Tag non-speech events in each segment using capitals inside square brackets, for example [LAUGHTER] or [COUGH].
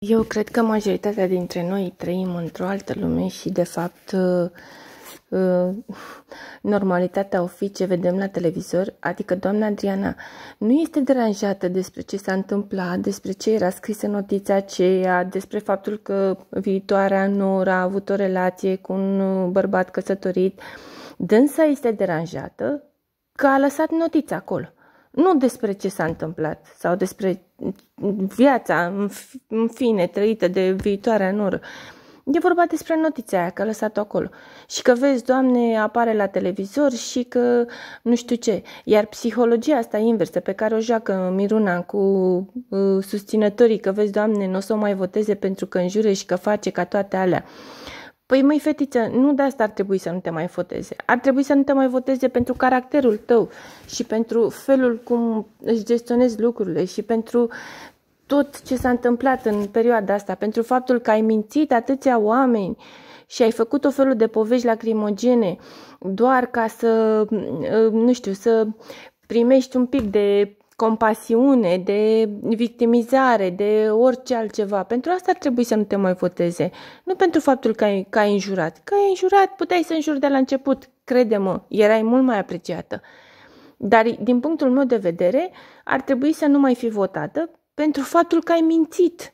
Eu cred că majoritatea dintre noi trăim într-o altă lume și, de fapt, uh, uh, normalitatea o fi ce vedem la televizor, adică doamna Adriana nu este deranjată despre ce s-a întâmplat, despre ce era scris în notița aceea, despre faptul că viitoarea noră a avut o relație cu un uh, bărbat căsătorit. Dânsa este deranjată că a lăsat notița acolo nu despre ce s-a întâmplat sau despre viața în fine trăită de viitoarea noră. E vorba despre notița aia că a lăsat-o acolo. Și că vezi, Doamne, apare la televizor și că nu știu ce. Iar psihologia asta inversă pe care o joacă Miruna cu uh, susținătorii că vezi, Doamne, nu o să o mai voteze pentru că înjure și că face ca toate alea. Uh, Păi măi fetiță, nu de asta ar trebui să nu te mai voteze. Ar trebui să nu te mai voteze pentru caracterul tău și pentru felul cum își gestionezi lucrurile și pentru tot ce s-a întâmplat în perioada asta, pentru faptul că ai mințit atâția oameni și ai făcut o felul de povești lacrimogene doar ca să, mm, mm, nu știu, să primești un pic de compasiune, de victimizare, de orice altceva. Pentru asta ar trebui să nu te mai voteze. Nu pentru faptul că ai, că ai înjurat. Că ai înjurat, puteai să înjuri de la început. Crede-mă, erai mult mai apreciată. Dar, din punctul meu de vedere, ar trebui să nu mai fi votată pentru faptul că ai mințit.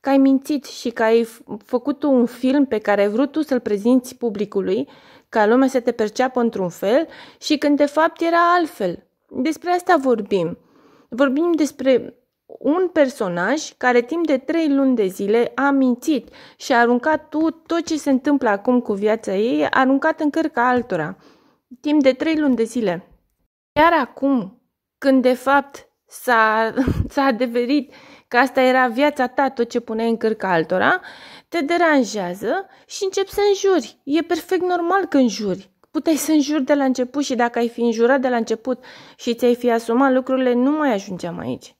Că ai mințit și că ai făcut un film pe care ai vrut tu să-l prezinți publicului, ca lumea să te perceapă într-un fel și când de fapt era altfel. Despre asta vorbim vorbim despre un personaj care timp de trei luni de zile a mințit și a aruncat tot, tot ce se întâmplă acum cu viața ei, a aruncat în cărca altora, timp de trei luni de zile. Iar acum, când de fapt s-a, [LAUGHS] s-a adeverit că asta era viața ta, tot ce puneai în cărca altora, te deranjează și începi să înjuri. E perfect normal că înjuri. Puteai să înjuri de la început și dacă ai fi înjurat de la început și ți-ai fi asumat lucrurile, nu mai ajungeam aici.